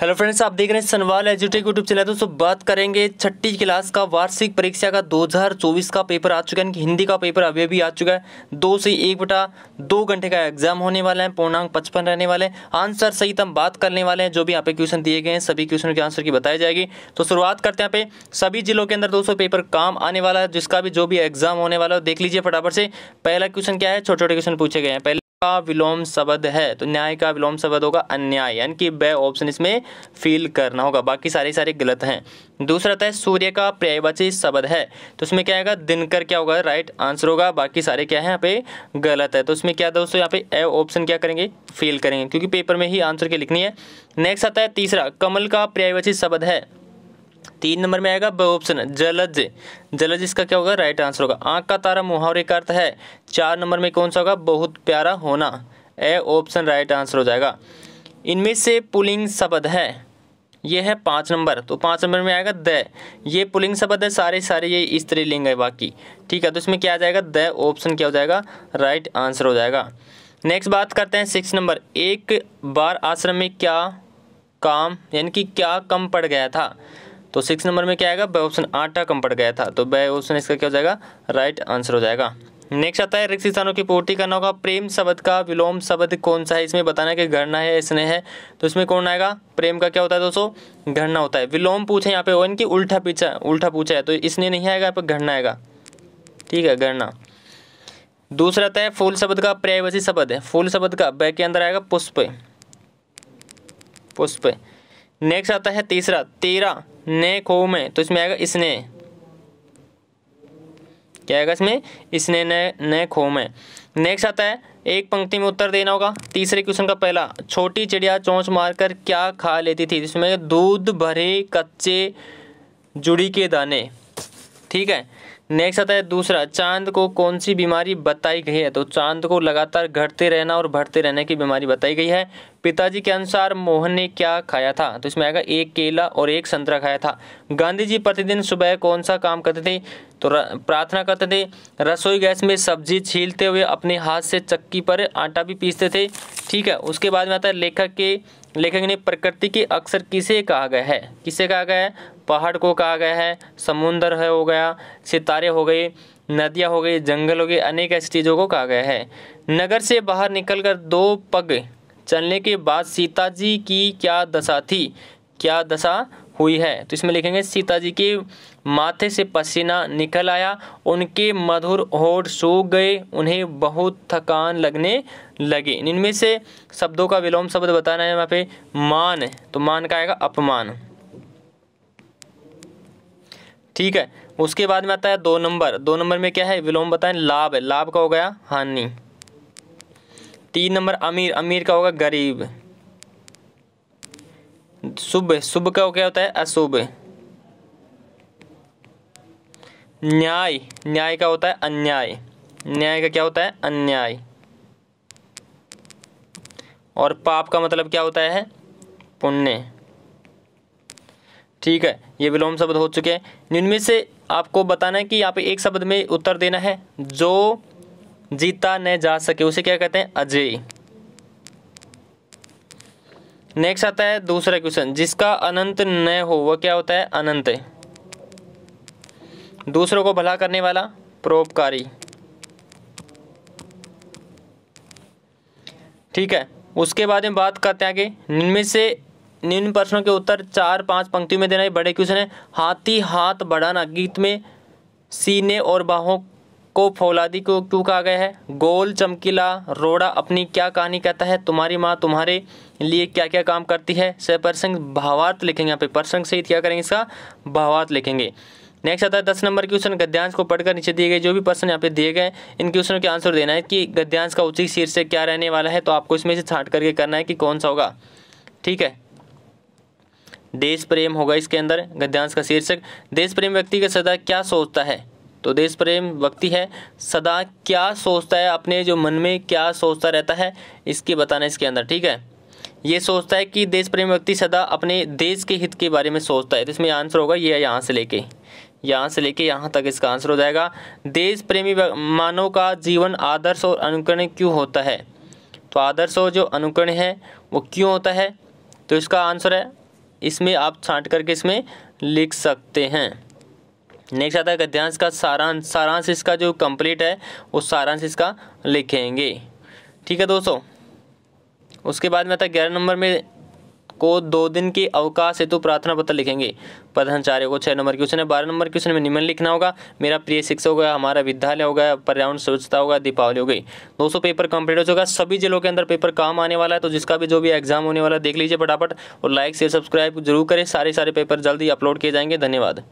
hello friends आप देख रहे हैं सनवाल एजुटेक यूट्यूब चैनल दोस्तों बात करेंगे छठी क्लास का वार्षिक परीक्षा का 2024 का पेपर आ चुका है हिंदी का पेपर अभी अभी आ चुका है दो से एक बटा दो घंटे का एग्जाम होने वाला है पूर्णांक पचपन रहने वाले आंसर सही तम बात करने वाले हैं जो भी यहाँ पे क्वेश्चन दिए गए हैं सभी क्वेश्चन के आंसर की बताई जाएगी तो शुरुआत करते हैं यहाँ पे सभी जिलों के अंदर दोस्तों पेपर काम आने वाला है जिसका भी जो भी एग्जाम होने वाला है देख लीजिए फटाफट से पहला क्वेश्चन क्या है छोटे छोटे क्वेश्चन पूछे गए हैं पहले का विलोम शब्द है तो न्याय का विलोम शब्द होगा अन्याय यानी कि बे ऑप्शन इसमें फील करना होगा बाकी सारे सारे गलत हैं दूसरा आता है सूर्य का पर्यायवाची शब्द है तो उसमें क्या आएगा दिनकर क्या होगा राइट आंसर होगा बाकी सारे क्या है यहाँ पे गलत है तो उसमें क्या दोस्तों यहाँ पे ए ऑप्शन क्या करेंगे फील करेंगे क्योंकि पेपर में ही आंसर के लिखनी है नेक्स्ट आता है तीसरा कमल का पर्यायवाची शब्द है तीन नंबर में आएगा ऑप्शन जलज जलज इसका क्या होगा राइट आंसर होगा आँख का तारा मुहावरे का अर्थ है चार नंबर में कौन सा होगा बहुत प्यारा होना ए ऑप्शन राइट आंसर हो जाएगा इनमें से पुलिंग शब्द है ये है पाँच नंबर तो पाँच नंबर में आएगा द ये पुलिंग शब्द है सारे सारे ये स्त्रीलिंग है बाकी ठीक है तो इसमें क्या आ जाएगा द ऑप्शन क्या हो जाएगा राइट आंसर हो जाएगा नेक्स्ट बात करते हैं सिक्स नंबर एक बार आश्रम में क्या काम यानी कि क्या कम पड़ गया था तो सिक्स नंबर में क्या आएगा ब ऑप्शन आटा कम पड़ गया था तो ब ऑप्शन इसका क्या हो जाएगा राइट आंसर हो जाएगा नेक्स्ट आता है रिक्त स्थानों की पूर्ति करना होगा प्रेम शब्द का विलोम शब्द कौन सा है इसमें बताना है कि घरना है स्नेह है तो इसमें कौन आएगा प्रेम का क्या होता है दोस्तों घरना होता है विलोम पूछे यहाँ पे ओ इनकी उल्टा पीछा उल्टा पूछा है तो इसने नहीं आएगा यहाँ पर घरना आएगा ठीक है घरना दूसरा आता है फूल शब्द का प्रायवसी शब्द है फूल शब्द का बै के अंदर आएगा पुष्प पुष्प नेक्स्ट आता है तीसरा तेरा ने खो में तो इसमें आएगा इसने क्या आएगा इसमें इसने ने, ने खो में नेक्स्ट आता है एक पंक्ति में उत्तर देना होगा तीसरे क्वेश्चन का पहला छोटी चिड़िया चोंच मारकर क्या खा लेती थी जिसमें दूध भरे कच्चे जुड़ी के दाने ठीक है नेक्स्ट आता है दूसरा चांद को कौन सी बीमारी बताई गई है तो चांद को लगातार घटते रहना और बढ़ते रहने की बीमारी बताई गई है पिताजी के अनुसार मोहन ने क्या खाया था तो इसमें आएगा एक केला और एक संतरा खाया था गांधी जी प्रतिदिन सुबह कौन सा काम करते थे तो प्रार्थना करते थे रसोई गैस में सब्जी छीलते हुए अपने हाथ से चक्की पर आटा भी पीसते थे ठीक है उसके बाद में आता है लेखक के लेखक ने प्रकृति के अक्सर किसे कहा गया है किसे कहा गया है पहाड़ को कहा गया है समुन्द्र है हो गया सितारे हो गए नदियाँ हो गई जंगल हो गए अनेक ऐसी चीज़ों को कहा गया है नगर से बाहर निकलकर दो पग चलने के बाद सीता जी की क्या दशा थी क्या दशा हुई है तो इसमें लिखेंगे सीता जी की माथे से पसीना निकल आया उनके मधुर होठ सूख गए उन्हें बहुत थकान लगने लगे इनमें से शब्दों का विलोम शब्द बताना है वहाँ पे मान तो मान का आएगा अपमान ठीक है उसके बाद में आता है दो नंबर दो नंबर में क्या है विलोम बताएं लाभ लाभ का हो गया हानि तीन नंबर अमीर अमीर का होगा गरीब शुभ शुभ का क्या होता है अशुभ न्याय न्याय का होता है अन्याय न्याय का क्या होता है अन्याय और पाप का मतलब क्या होता है पुण्य ठीक है ये विलोम शब्द हो चुके हैं निम्नलिखित से आपको बताना है कि यहाँ पे एक शब्द में उत्तर देना है जो जीता न जा सके उसे क्या कहते हैं अजय नेक्स्ट आता है दूसरा क्वेश्चन जिसका अनंत न हो वह क्या होता है अनंत दूसरों को भला करने वाला परोपकारी ठीक है उसके बाद में बात करते हैं आगे निम्न से निम्न प्रश्नों के उत्तर चार पांच पंक्तियों में देना ये बड़े क्वेश्चन है हाथी हाथ बढ़ाना गीत में सीने और बाहों को फौलादी को क्यों कहा गया है गोल चमकीला रोड़ा अपनी क्या कहानी कहता है तुम्हारी माँ तुम्हारे लिए क्या क्या काम करती है सह प्रसंग भावार्थ लिखेंगे यहाँ पे प्रसंग से क्या करेंगे इसका भावार्थ लिखेंगे नेक्स्ट आता है दस नंबर क्वेश्चन गद्यांश को पढ़कर नीचे दिए गए जो भी प्रश्न यहाँ पे दिए गए इन क्वेश्चनों के आंसर देना है कि गद्यांश का उचित शीर्षक क्या रहने वाला है तो आपको इसमें से छाट करके करना है कि कौन सा होगा ठीक है देश प्रेम होगा इसके अंदर गद्यांश का शीर्षक देश प्रेम व्यक्ति का सदा क्या सोचता है तो देश प्रेम व्यक्ति है सदा क्या सोचता है अपने जो मन में क्या सोचता रहता है इसके बताना इसके अंदर ठीक है ये सोचता है कि देश प्रेम व्यक्ति सदा अपने देश के हित के बारे में सोचता है तो इसमें आंसर होगा ये यहाँ से लेके यहाँ से लेके यहाँ तक इसका आंसर हो जाएगा देश प्रेमी मानव का जीवन आदर्श और अनुकरण क्यों होता है तो आदर्श और जो अनुकरण है वो क्यों होता है तो इसका आंसर है इसमें आप छाँट करके इसमें लिख सकते हैं नेक्स्ट आता है गद्यांश का सारांश सारांश इसका जो कंप्लीट है वो सारांश इसका लिखेंगे ठीक है दोस्तों उसके बाद में आता है ग्यारह नंबर में को दो दिन के अवकाश हेतु प्रार्थना पत्र लिखेंगे प्रधानचार्य को छः नंबर क्वेश्चन है बारह नंबर क्वेश्चन में निम्न लिखना होगा मेरा प्रिय शिक्षक होगा हमारा विद्यालय होगा पर्यावरण स्वच्छता होगा दीपावली हो गई दोस्तों पेपर कंप्लीट हो चुका सभी जिलों के अंदर पेपर काम आने वाला है तो जिसका भी जो भी एग्जाम होने वाला देख लीजिए फटाफट और लाइक शेयर सब्सक्राइब जरूर करें सारे सारे पेपर जल्दी अपलोड किए जाएंगे धन्यवाद